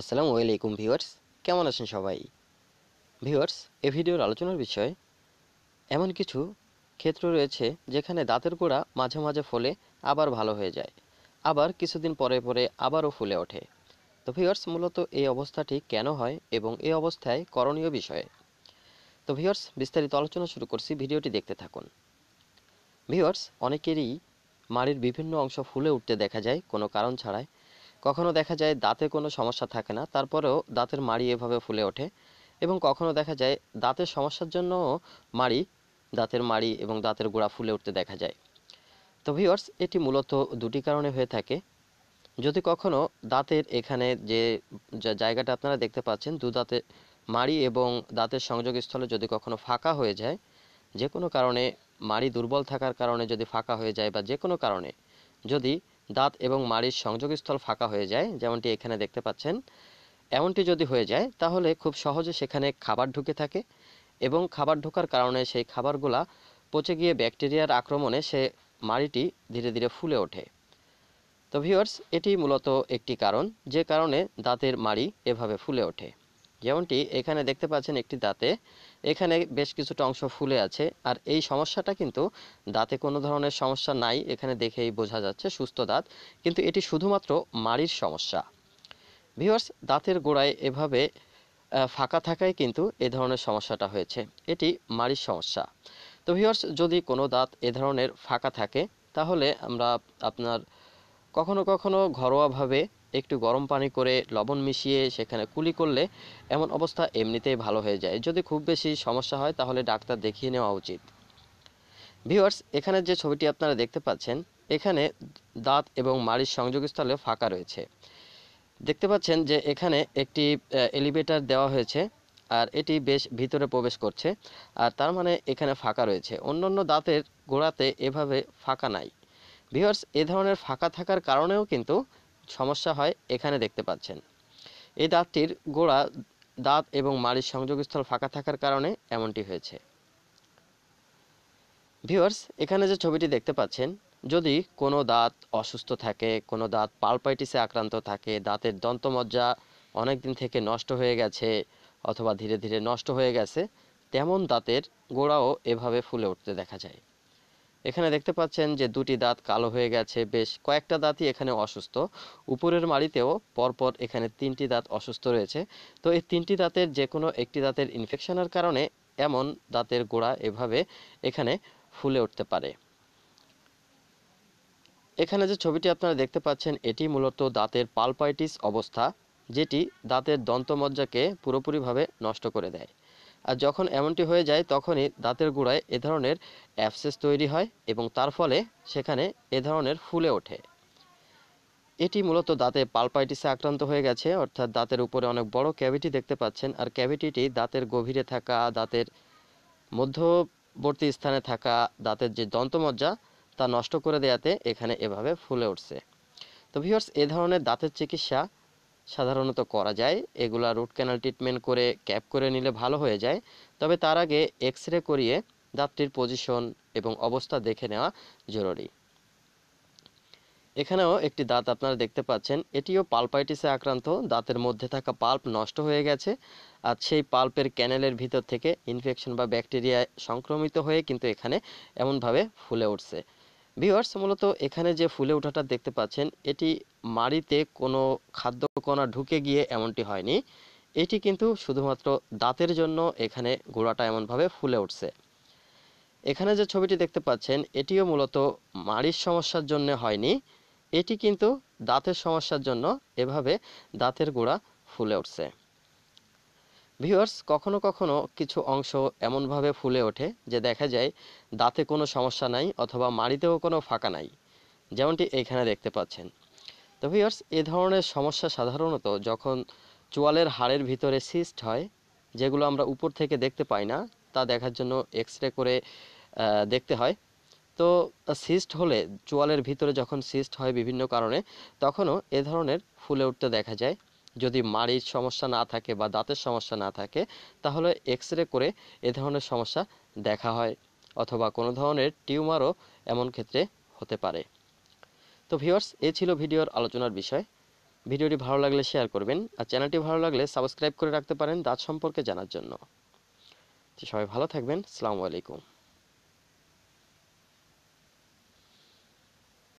আসসালামু আলাইকুম ভিউয়ার্স কেমন আছেন সবাই ভিউয়ার্স এ ভিডিওর আলোচনার বিষয় এমন কিছু ক্ষেত্র রয়েছে যেখানে দাঁতের গোড়া মাঝে মাঝে ফলে আবার ভালো হয়ে যায় আবার কিছুদিন পরে পরে আবারও ফুলে ওঠে তো ভিউয়ার্স মূলত এই অবস্থাটি কেন হয় এবং এই অবস্থায় করণীয় বিষয়ে তো ভিউয়ার্স বিস্তারিত আলোচনা শুরু করছি ভিডিওটি দেখতে থাকুন ভিউয়ার্স অনেকেরই মাড়ির বিভিন্ন অংশ ফুলে উঠতে দেখা যায় কোনো কারণ ছাড়াই কখনো দেখা যায় দাঁতে কোনো সমস্যা থাকে না তারপরেও দাঁতের মাড়ি এভাবে ফুলে ওঠে এবং কখনো দেখা যায় দাঁতের সমস্যার জন্যও মাড়ি দাঁতের মাড়ি এবং দাঁতের গোড়া ফুলে উঠতে দেখা যায় তো ভিওর্স এটি মূলত দুটি কারণে হয়ে থাকে যদি কখনো দাঁতের এখানে যে জায়গাটা আপনারা দেখতে পাচ্ছেন দু দাঁতে মাড়ি এবং দাঁতের সংযোগস্থলে যদি কখনো ফাঁকা হয়ে যায় যে কোনো কারণে মাড়ি দুর্বল থাকার কারণে যদি ফাঁকা হয়ে যায় বা যে কোনো কারণে যদি দাঁত এবং মাড়ির সংযোগস্থল ফাঁকা হয়ে যায় যেমনটি এখানে দেখতে পাচ্ছেন এমনটি যদি হয়ে যায় তাহলে খুব সহজে সেখানে খাবার ঢুকে থাকে এবং খাবার ঢোকার কারণে সেই খাবারগুলা পচে গিয়ে ব্যাকটেরিয়ার আক্রমণে সে মাড়িটি ধীরে ধীরে ফুলে ওঠে তো ভিওর্স এটি মূলত একটি কারণ যে কারণে দাঁতের মাড়ি এভাবে ফুলে ওঠে যেমনটি এখানে দেখতে পাচ্ছেন একটি দাঁতে এখানে বেশ কিছুটা অংশ ফুলে আছে আর এই সমস্যাটা কিন্তু দাঁতে কোনো ধরনের সমস্যা নাই এখানে দেখেই বোঝা যাচ্ছে সুস্থ দাঁত কিন্তু এটি শুধুমাত্র মাড়ির সমস্যা ভিওর্স দাঁতের গোড়ায় এভাবে ফাঁকা থাকায় কিন্তু এ ধরনের সমস্যাটা হয়েছে এটি মাড়ির সমস্যা তো ভিওর্স যদি কোনো দাঁত এ ধরনের ফাঁকা থাকে তাহলে আমরা আপনার কখনো কখনো ঘরোয়াভাবে একটু গরম পানি করে লবণ মিশিয়ে সেখানে কুলি করলে এমন অবস্থা এমনিতেই ভালো হয়ে যায় যদি খুব বেশি সমস্যা হয় তাহলে ডাক্তার দেখিয়ে নেওয়া উচিত ভিওয়ার্স এখানে যে ছবিটি আপনারা দেখতে পাচ্ছেন এখানে দাঁত এবং মাড়ির সংযোগস্থলে ফাঁকা রয়েছে দেখতে পাচ্ছেন যে এখানে একটি এলিভেটর দেওয়া হয়েছে আর এটি বেশ ভিতরে প্রবেশ করছে আর তার মানে এখানে ফাঁকা রয়েছে অন্যান্য দাঁতের গোড়াতে এভাবে ফাঁকা নাই ভিওয়ার্স এ ধরনের ফাঁকা থাকার কারণেও কিন্তু সমস্যা হয় এখানে দেখতে পাচ্ছেন এই দাঁতটির গোড়া দাঁত এবং মাড়ির সংযোগস্থল ফাঁকা থাকার কারণে এমনটি হয়েছে ভিউয়ার্স এখানে যে ছবিটি দেখতে পাচ্ছেন যদি কোনো দাঁত অসুস্থ থাকে কোনো দাঁত পালপাইটিসে আক্রান্ত থাকে দাঁতের দন্তমজ্জা অনেক দিন থেকে নষ্ট হয়ে গেছে অথবা ধীরে ধীরে নষ্ট হয়ে গেছে তেমন দাঁতের গোড়াও এভাবে ফুলে উঠতে দেখা যায় এখানে দেখতে পাচ্ছেন যে দুটি দাঁত কালো হয়ে গেছে বেশ কয়েকটা দাঁতই এখানে অসুস্থ উপরের মাড়িতেও পরপর এখানে তিনটি দাঁত অসুস্থ রয়েছে তো এই তিনটি দাঁতের যে কোনো একটি দাঁতের ইনফেকশনের কারণে এমন দাঁতের গোড়া এভাবে এখানে ফুলে উঠতে পারে এখানে যে ছবিটি আপনারা দেখতে পাচ্ছেন এটি মূলত দাঁতের পালপাইটিস অবস্থা যেটি দাঁতের দন্তমজ্জাকে পুরোপুরিভাবে নষ্ট করে দেয় আর যখন এমনটি হয়ে যায় তখনই দাঁতের গোড়ায় এ ধরনের অ্যাপসেস তৈরি হয় এবং তার ফলে সেখানে এ ধরনের ফুলে ওঠে এটি মূলত দাঁতে পালপাইটিসে আক্রান্ত হয়ে গেছে অর্থাৎ দাঁতের উপরে অনেক বড় ক্যাভিটি দেখতে পাচ্ছেন আর ক্যাভিটিটি দাঁতের গভীরে থাকা দাঁতের মধ্যবর্তী স্থানে থাকা দাঁতের যে দন্তমজ্জা তা নষ্ট করে দেয়াতে এখানে এভাবে ফুলে উঠছে তো ভিউয়ার্স এ ধরনের দাঁতের চিকিৎসা সাধারণত করা যায় এগুলা রুট ক্যানাল ট্রিটমেন্ট করে ক্যাপ করে নিলে ভালো হয়ে যায় তবে তার আগে এক্স রে করিয়ে দাঁতটির পজিশন এবং অবস্থা দেখে নেওয়া জরুরি এখানেও একটি দাঁত আপনারা দেখতে পাচ্ছেন এটিও পালপাইটিসে আক্রান্ত দাঁতের মধ্যে থাকা পাল্প নষ্ট হয়ে গেছে আর সেই পাল্পের ক্যানেলের ভিতর থেকে ইনফেকশন বা ব্যাকটেরিয়া সংক্রমিত হয়ে কিন্তু এখানে এমনভাবে ফুলে উঠছে ভিওয়ার্স মূলত এখানে যে ফুলে ওঠাটা দেখতে পাচ্ছেন এটি মাড়িতে কোনো খাদ্যকণা ঢুকে গিয়ে এমনটি হয়নি এটি কিন্তু শুধুমাত্র দাঁতের জন্য এখানে গোড়াটা এমনভাবে ফুলে উঠছে এখানে যে ছবিটি দেখতে পাচ্ছেন এটিও মূলত মাড়ির সমস্যার জন্য হয়নি এটি কিন্তু দাঁতের সমস্যার জন্য এভাবে দাঁতের গোড়া ফুলে উঠছে ভিউয়ার্স কখনো কখনো কিছু অংশ এমনভাবে ফুলে ওঠে যে দেখা যায় দাঁতে কোনো সমস্যা নাই অথবা মাড়িতেও কোনো ফাঁকা নাই যেমনটি এখানে দেখতে পাচ্ছেন তো ভিউয়ার্স এ ধরনের সমস্যা সাধারণত যখন চোয়ালের হাড়ের ভিতরে সিস্ট হয় যেগুলো আমরা উপর থেকে দেখতে পাই না তা দেখার জন্য এক্স রে করে দেখতে হয় তো সিস্ট হলে চোয়ালের ভিতরে যখন সিস্ট হয় বিভিন্ন কারণে তখনও এ ধরনের ফুলে উঠতে দেখা যায় যদি মাড়ির সমস্যা না থাকে বা দাঁতের সমস্যা না থাকে তাহলে এক্স রে করে এ ধরনের সমস্যা দেখা হয় অথবা কোনো ধরনের টিউমারও এমন ক্ষেত্রে হতে পারে তো ভিওয়ার্স এ ছিল ভিডিওর আলোচনার বিষয় ভিডিওটি ভালো লাগলে শেয়ার করবেন আর চ্যানেলটি ভালো লাগলে সাবস্ক্রাইব করে রাখতে পারেন দাঁত সম্পর্কে জানার জন্য সবাই ভালো থাকবেন সালামু আলাইকুম